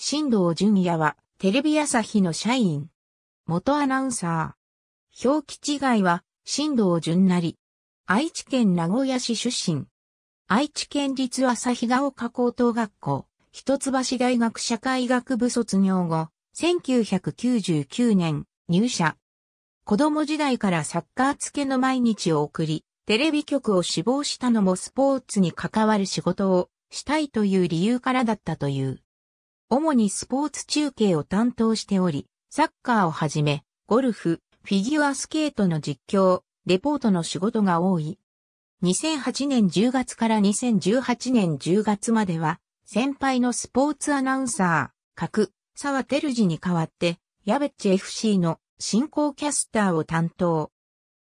新藤淳也は、テレビ朝日の社員。元アナウンサー。表記違いは、新藤淳り。愛知県名古屋市出身。愛知県立朝日が丘高等学校、一橋大学社会学部卒業後、1999年、入社。子供時代からサッカー付けの毎日を送り、テレビ局を志望したのもスポーツに関わる仕事をしたいという理由からだったという。主にスポーツ中継を担当しており、サッカーをはじめ、ゴルフ、フィギュアスケートの実況、レポートの仕事が多い。2008年10月から2018年10月までは、先輩のスポーツアナウンサー、角、沢照次に代わって、ヤベッチ FC の進行キャスターを担当。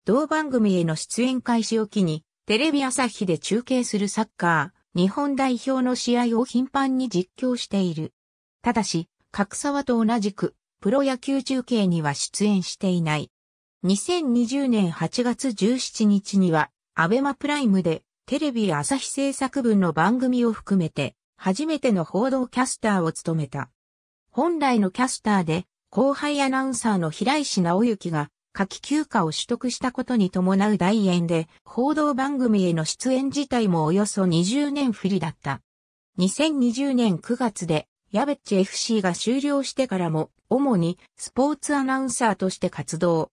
同番組への出演開始を機に、テレビ朝日で中継するサッカー、日本代表の試合を頻繁に実況している。ただし、格沢と同じく、プロ野球中継には出演していない。2020年8月17日には、アベマプライムで、テレビ朝日制作分の番組を含めて、初めての報道キャスターを務めた。本来のキャスターで、後輩アナウンサーの平石直之が、夏季休暇を取得したことに伴う代演で、報道番組への出演自体もおよそ20年不利だった。2020年9月で、ヤベッチ FC が終了してからも、主にスポーツアナウンサーとして活動。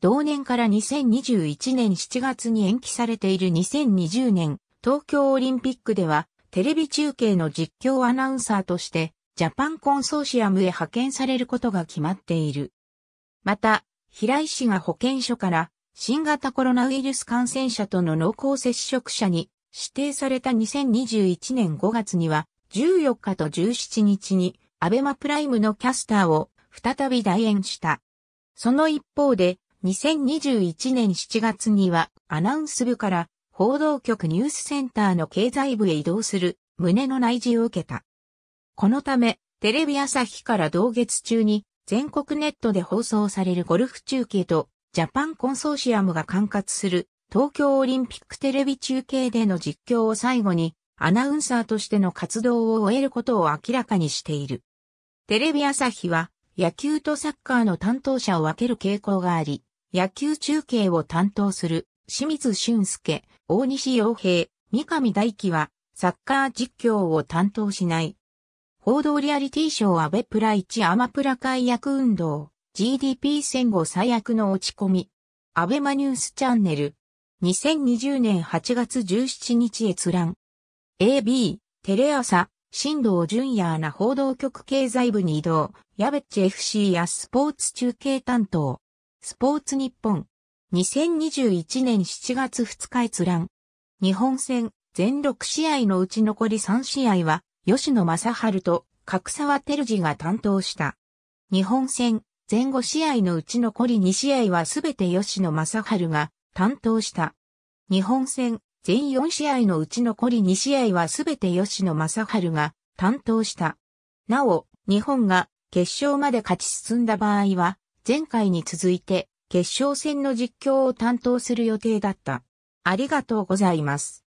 同年から2021年7月に延期されている2020年東京オリンピックではテレビ中継の実況アナウンサーとしてジャパンコンソーシアムへ派遣されることが決まっている。また、平井氏が保健所から新型コロナウイルス感染者との濃厚接触者に指定された2021年5月には14日と17日にアベマプライムのキャスターを再び代演した。その一方で、2021年7月にはアナウンス部から報道局ニュースセンターの経済部へ移動する胸の内示を受けた。このため、テレビ朝日から同月中に全国ネットで放送されるゴルフ中継とジャパンコンソーシアムが管轄する東京オリンピックテレビ中継での実況を最後にアナウンサーとしての活動を終えることを明らかにしている。テレビ朝日は野球とサッカーの担当者を分ける傾向があり、野球中継を担当する清水俊介、大西洋平、三上大輝はサッカー実況を担当しない。報道リアリティショーアベプラ1アマプラ解約運動 GDP 戦後最悪の落ち込みアベマニュースチャンネル2020年8月17日閲覧 AB、テレ朝、新藤淳也アナ報道局経済部に移動、矢部ッチ FC やスポーツ中継担当。スポーツ日本。2021年7月2日閲覧。日本戦、全6試合のうち残り3試合は、吉野正春と、角沢照治が担当した。日本戦、全5試合のうち残り2試合はすべて吉野正春が担当した。日本戦、全4試合のうち残り2試合はすべて吉野正春が担当した。なお、日本が決勝まで勝ち進んだ場合は、前回に続いて決勝戦の実況を担当する予定だった。ありがとうございます。